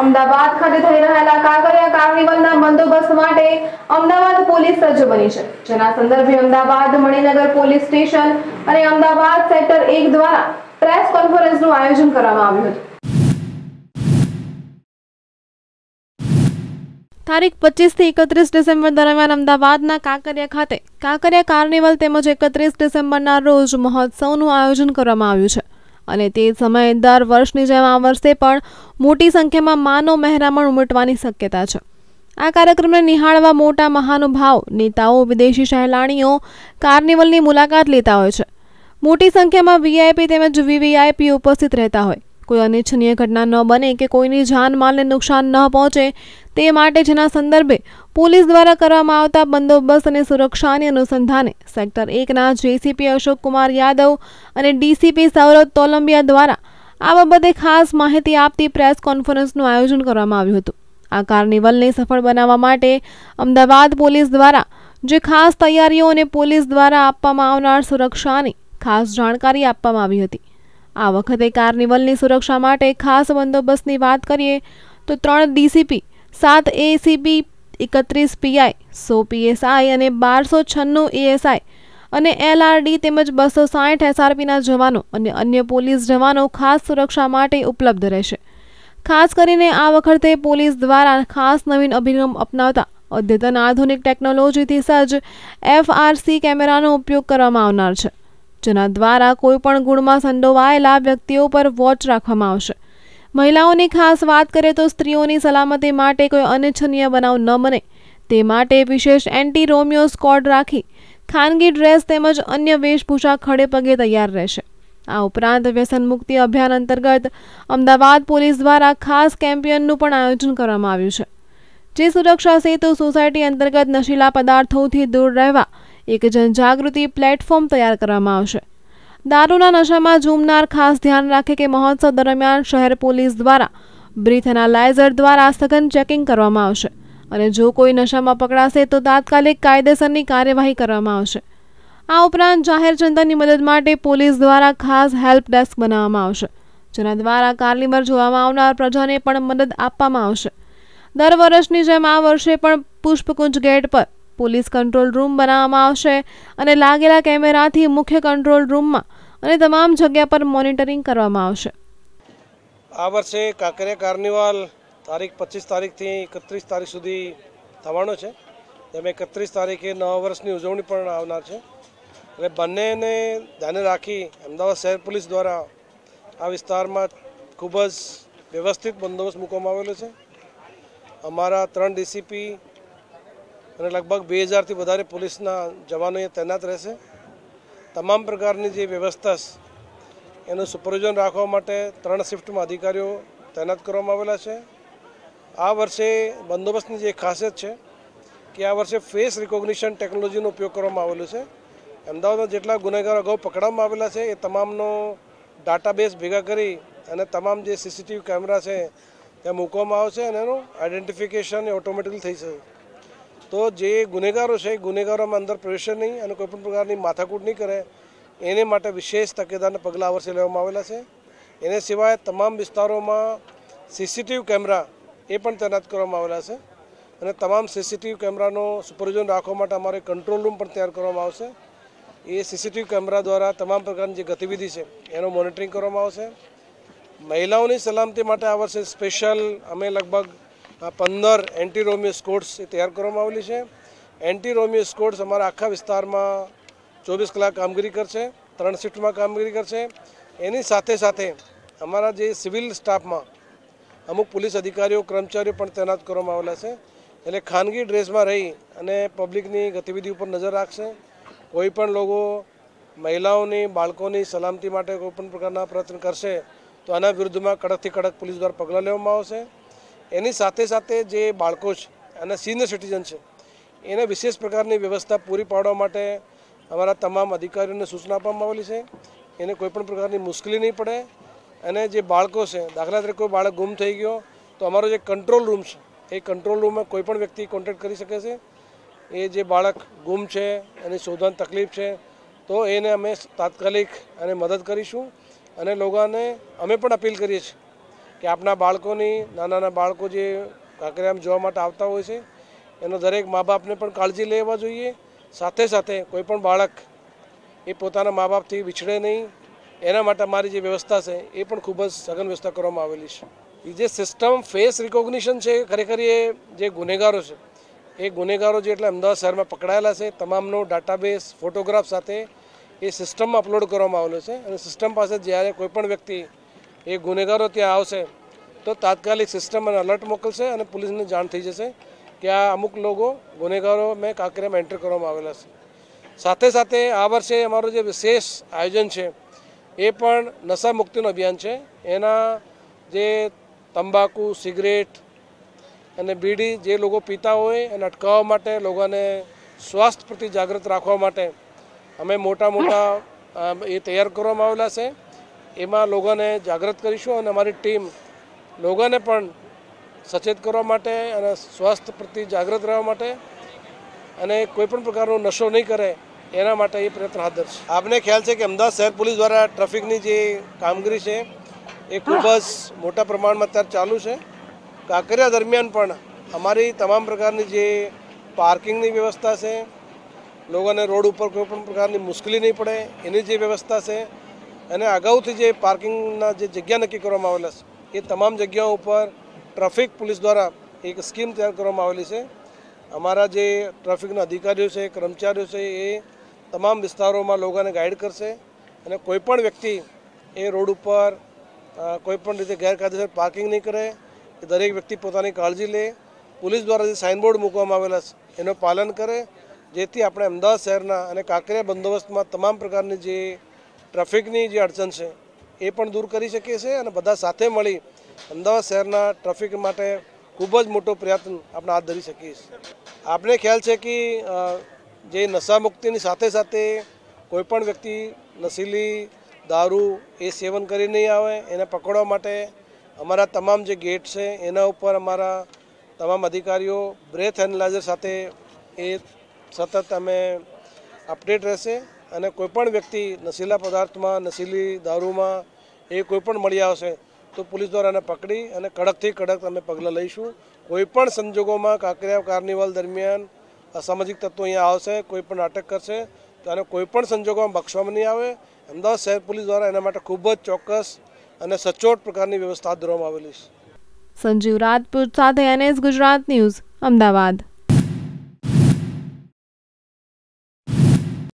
અમદાવાદ ખાતે થઈ રહેલા કાંકરિયા કાર્નિવલના બંદોબસ્ત માટે અમદાવાદ પોલીસ સજ્જ બની છે જેના સંદર્ભે અમદાવાદ મણિનગર પોલીસ સ્ટેશન અને અમદાવાદ સેક્ટર એક દ્વારા પ્રેસ કોન્ફરન્સનું આયોજન કરવામાં આવ્યું હતું તારીખ પચીસ થી એકત્રીસ ડિસેમ્બર દરમિયાન અમદાવાદના કાંકરિયા ખાતે કાંકરિયા કાર્નિવલ તેમજ એકત્રીસ ડિસેમ્બરના રોજ મહોત્સવનું આયોજન કરવામાં આવ્યું છે અને તે સમયે દર વર્ષની જેમ આ વર્ષે પણ મોટી સંખ્યામાં માનવ મહેરામણ ઉમટવાની શક્યતા છે આ કાર્યક્રમને નિહાળવા મોટા મહાનુભાવ નેતાઓ વિદેશી સહેલાણીઓ કાર્નિવલની મુલાકાત લેતા હોય છે મોટી સંખ્યામાં વીઆઈપી તેમજ વીવીઆઈપી ઉપસ્થિત રહેતા હોય કોઈ અનિચ્છનીય ઘટના ન બને કે કોઈની જાનમાલને નુકસાન ન પહોંચે તે માટે જેના સંદર્ભે પોલીસ દ્વારા કરવામાં આવતા બંદોબસ્ત અને સુરક્ષાની અનુસંધાને સેક્ટર એકના જેસીપી અશોક કુમાર યાદવ અને ડીસીપી સૌરવ તોલંબિયા દ્વારા આ બાબતે ખાસ માહિતી આપતી પ્રેસ કોન્ફરન્સનું આયોજન કરવામાં આવ્યું હતું આ કાર્નિવલને સફળ બનાવવા માટે અમદાવાદ પોલીસ દ્વારા જે ખાસ તૈયારીઓ અને પોલીસ દ્વારા આપવામાં આવનાર સુરક્ષાની ખાસ જાણકારી આપવામાં આવી હતી આ વખતે કાર્નિવલની સુરક્ષા માટે ખાસ બંદોબસ્તની વાત કરીએ તો ત્રણ ડીસીપી સાત એસીપી એકત્રીસ પીઆઈ સો પીએસઆઈ અને બારસો છન્નું એએસઆઈ અને એલઆરડી તેમજ બસો સાઠ એસઆરપીના જવાનો અને અન્ય પોલીસ જવાનો ખાસ સુરક્ષા માટે ઉપલબ્ધ રહેશે ખાસ કરીને આ વખતે પોલીસ દ્વારા ખાસ નવીન અભિગમ અપનાવતા અદ્યતન આધુનિક ટેકનોલોજીથી સજ્જ એફઆરસી કેમેરાનો ઉપયોગ કરવામાં આવનાર છે જેના દ્વારા કોઈપણ ગુણમાં સંડોવાયેલા વ્યક્તિઓ પર વોચ રાખવામાં આવશે મહિલાઓની ખાસ વાત કરીએ તો સ્ત્રીઓની સલામતી માટે કોઈ અનિચ્છનીય બનાવ ન બને તે માટે વિશેષ એન્ટી રોમિયો સ્કોડ રાખી ખાનગી ડ્રેસ તેમજ અન્ય વેશભૂષા ખડે પગે તૈયાર રહેશે આ ઉપરાંત વ્યસન મુક્તિ અભિયાન અંતર્ગત અમદાવાદ પોલીસ દ્વારા ખાસ કેમ્પિયનનું પણ આયોજન કરવામાં આવ્યું છે જે સુરક્ષા સેતુ સોસાયટી અંતર્ગત નશીલા પદાર્થોથી દૂર રહેવા એક જનજાગૃતિ પ્લેટફોર્મ તૈયાર કરવામાં આવશે દારૂના નશામાં ઝૂમનાર ખાસ ધ્યાન રાખે કે મહોત્સવ દરમિયાન શહેર પોલીસ દ્વારા બ્રીથ એનાલાઇઝર દ્વારા સઘન ચેકિંગ કરવામાં આવશે અને જો કોઈ નશામાં પકડાશે તો તાત્કાલિક કાયદેસરની કાર્યવાહી કરવામાં આવશે આ ઉપરાંત જાહેર જનતાની મદદ માટે પોલીસ દ્વારા ખાસ હેલ્પ ડેસ્ક બનાવવામાં આવશે જેના દ્વારા કારલીમર જોવામાં આવનાર પ્રજાને પણ મદદ આપવામાં આવશે દર વર્ષની જેમ આ વર્ષે પણ પુષ્પકુંજ ગેટ પર પોલીસ કંટ્રોલ રૂમ બનાવવામાં આવશે અને લાગેલા કેમેરાથી મુખ્ય કંટ્રોલ રૂમમાં અને તમામ જગ્યા પર મોનિટરિંગ કરવામાં આવશે આ વર્ષે કાંકરિયા કાર્નિવાલ તારીખ પચીસ તારીખથી એકત્રીસ તારીખ સુધી થવાનો છે એમાં એકત્રીસ તારીખે નવા વર્ષની ઉજવણી પણ આવનાર છે એટલે બંનેને ધ્યાને રાખી અમદાવાદ શહેર પોલીસ દ્વારા આ વિસ્તારમાં ખૂબ જ વ્યવસ્થિત બંદોબસ્ત મૂકવામાં આવેલો છે અમારા ત્રણ ડીસીપી અને લગભગ બે હજારથી વધારે પોલીસના જવાનો અહીંયા તૈનાત રહેશે તમામ પ્રકારની જે વ્યવસ્થા એનું સુપરવિઝન રાખવા માટે ત્રણ શિફ્ટમાં અધિકારીઓ તૈનાત કરવામાં આવેલા છે આ વર્ષે બંદોબસ્તની જે ખાસિયત છે કે આ વર્ષે ફેસ રિકોગ્નિશન ટેકનોલોજીનો ઉપયોગ કરવામાં આવેલો છે અમદાવાદમાં જેટલા ગુનેગારો અગાઉ પકડવામાં આવેલા છે એ તમામનો ડાટાબેઝ ભેગા કરી અને તમામ જે સીસીટીવી કેમેરા છે ત્યાં મૂકવામાં આવશે અને એનું આઇડેન્ટિફિકેશન એ ઓટોમેટિકલી થઈ શકે તો જે ગુનેગારો છે એ ગુનેગારોમાં અંદર પ્રવેશે નહીં અને કોઈપણ પ્રકારની માથાકૂટ નહીં કરે એને માટે વિશેષ તકેદારના પગલાં વર્ષે લેવામાં આવેલા છે એને સિવાય તમામ વિસ્તારોમાં સીસીટીવી કેમેરા એ પણ તૈનાત કરવામાં આવેલા છે અને તમામ સીસીટીવી કેમેરાનો સુપરવિઝન રાખવા માટે અમારે કંટ્રોલ રૂમ પણ તૈયાર કરવામાં આવશે એ સીસીટીવી કેમેરા દ્વારા તમામ પ્રકારની જે ગતિવિધિ છે એનું મોનિટરિંગ કરવામાં આવશે મહિલાઓની સલામતી માટે આ વર્ષે સ્પેશિયલ અમે લગભગ પંદર એન્ટી રોમિયો એ તૈયાર કરવામાં આવેલી છે એન્ટી રોમિયો સ્કોડ્સ અમારા આખા વિસ્તારમાં ચોવીસ કલાક કામગીરી કરશે ત્રણ શિફ્ટમાં કામગીરી કરશે એની સાથે સાથે અમારા જે સિવિલ સ્ટાફમાં અમુક પોલીસ અધિકારીઓ કર્મચારીઓ પણ તૈનાત કરવામાં આવેલા છે એટલે ખાનગી ડ્રેસમાં રહી અને પબ્લિકની ગતિવિધિ ઉપર નજર રાખશે કોઈ પણ લોકો મહિલાઓની બાળકોની સલામતી માટે કોઈપણ પ્રકારના પ્રયત્ન કરશે તો આના વિરુદ્ધમાં કડકથી કડક પોલીસ દ્વારા પગલાં લેવામાં આવશે એની સાથે સાથે જે બાળકો છે અને સિનિયર સિટીઝન છે એને વિશેષ પ્રકારની વ્યવસ્થા પૂરી પાડવા માટે અમારા તમામ અધિકારીઓને સૂચના આપવામાં આવેલી છે એને કોઈપણ પ્રકારની મુશ્કેલી નહીં પડે અને જે બાળકો છે દાખલા તરીકે કોઈ બાળક ગુમ થઈ ગયો તો અમારો જે કંટ્રોલ રૂમ છે એ કંટ્રોલ રૂમમાં કોઈપણ વ્યક્તિ કોન્ટેક્ટ કરી શકે છે એ જે બાળક ગુમ છે એની શોધવાની તકલીફ છે તો એને અમે તાત્કાલિક અને મદદ કરીશું અને લોકોને અમે પણ અપીલ કરીએ છીએ કે આપના બાળકોની નાના નાના બાળકો જે કાંકરિયામાં જોવા માટે આવતા હોય છે એનો દરેક મા બાપને પણ કાળજી લેવા જોઈએ સાથે સાથે કોઈ પણ બાળક એ પોતાના મા બાપથી વિછડે નહીં એના માટે અમારી જે વ્યવસ્થા છે એ પણ ખૂબ જ સઘન વ્યવસ્થા કરવામાં આવેલી છે એ જે સિસ્ટમ ફેસ રિકોગ્નિશન છે ખરેખર એ જે ગુનેગારો છે એ ગુનેગારો જે એટલે અમદાવાદ શહેરમાં પકડાયેલા છે તમામનો ડેટાબેઝ ફોટોગ્રાફ સાથે એ સિસ્ટમમાં અપલોડ કરવામાં આવેલો છે અને સિસ્ટમ પાસે જ્યારે કોઈપણ વ્યક્તિ એ ગુનેગારો ત્યાં આવશે તો તાત્કાલિક સિસ્ટમ અને અલર્ટ મોકલશે અને પોલીસને જાણ થઈ જશે કે આ અમુક લોકો ગુનેગારો મેં કાંકરિયામાં એન્ટર કરવામાં આવેલા છે સાથે સાથે આ વર્ષે અમારું જે વિશેષ આયોજન છે એ પણ નશા મુક્તિનું અભિયાન છે એના જે તંબાકુ સિગરેટ અને બીડી જે લોકો પીતા હોય એને અટકાવવા માટે લોકોને સ્વાસ્થ્ય પ્રત્યે જાગૃત રાખવા માટે અમે મોટા મોટા એ તૈયાર કરવામાં આવેલા છે એમાં લોકોને જાગૃત કરીશું અને અમારી ટીમ લોકોને પણ સચેત કરવા માટે અને સ્વાસ્થ્ય પ્રત્યે જાગૃત રહેવા માટે અને કોઈપણ પ્રકારનો નશો નહીં કરે એના માટે એ પ્રયત્ન હાથ ધરશે આપને ખ્યાલ છે કે અમદાવાદ શહેર પોલીસ દ્વારા ટ્રાફિકની જે કામગીરી છે એ ખૂબ જ મોટા પ્રમાણમાં અત્યારે ચાલુ છે કાંકરિયા દરમિયાન પણ અમારી તમામ પ્રકારની જે પાર્કિંગની વ્યવસ્થા છે લોકોને રોડ ઉપર કોઈપણ પ્રકારની મુશ્કેલી નહીં પડે એની જે વ્યવસ્થા છે અને અગાઉથી જે પાર્કિંગના જે જગ્યા નક્કી કરવામાં આવેલા છે એ તમામ જગ્યાઓ ઉપર ટ્રાફિક પોલીસ દ્વારા એક સ્કીમ તૈયાર કરવામાં આવેલી છે અમારા જે ટ્રાફિકના અધિકારીઓ છે કર્મચારીઓ છે એ તમામ વિસ્તારોમાં લોકોને ગાઈડ કરશે અને કોઈપણ વ્યક્તિ એ રોડ ઉપર કોઈપણ રીતે ગેરકાયદેસર પાર્કિંગ નહીં કરે એ દરેક વ્યક્તિ પોતાની કાળજી લે પોલીસ દ્વારા જે સાઇનબોર્ડ મૂકવામાં આવેલા છે એનું પાલન કરે જેથી આપણે અમદાવાદ શહેરના અને કાંકરિયા બંદોબસ્તમાં તમામ પ્રકારની જે ટ્રાફિકની જે અડચણ છે એ પણ દૂર કરી શકીએ છીએ અને બધા સાથે મળી અમદાવાદ શહેરના ટ્રાફિક માટે ખૂબ જ મોટો પ્રયત્ન આપણે હાથ ધરી શકીએ છીએ આપણે ખ્યાલ છે કે જે નશા મુક્તિની સાથે સાથે કોઈપણ વ્યક્તિ નશીલી દારૂ એ સેવન કરી નહીં આવે એને પકડવા માટે અમારા તમામ જે ગેટ છે એના ઉપર અમારા તમામ અધિકારીઓ બ્રેથ એનાલાઇઝર સાથે એ સતત અમે અપડેટ રહેશે અને કોઈપણ વ્યક્તિ નશીલા પદાર્થમાં નશીલી દારૂમાં એ કોઈપણ મળી આવશે તો પોલીસ દ્વારા એને પકડી અને કડકથી કડક અમે પગલાં લઈશું કોઈપણ સંજોગોમાં કાંકરિયા કાર્નિવલ દરમિયાન અસામાજિક તત્વો અહીંયા આવશે કોઈપણ અટક કરશે તો એને કોઈપણ સંજોગોમાં બક્ષવામાં નહીં આવે અમદાવાદ શહેર પોલીસ દ્વારા એના માટે ખૂબ જ ચોક્કસ અને સચોટ પ્રકારની વ્યવસ્થા દોરવામાં આવેલી છે સંજીવ રાજપૂત સાથે એનએસ ગુજરાત ન્યૂઝ અમદાવાદ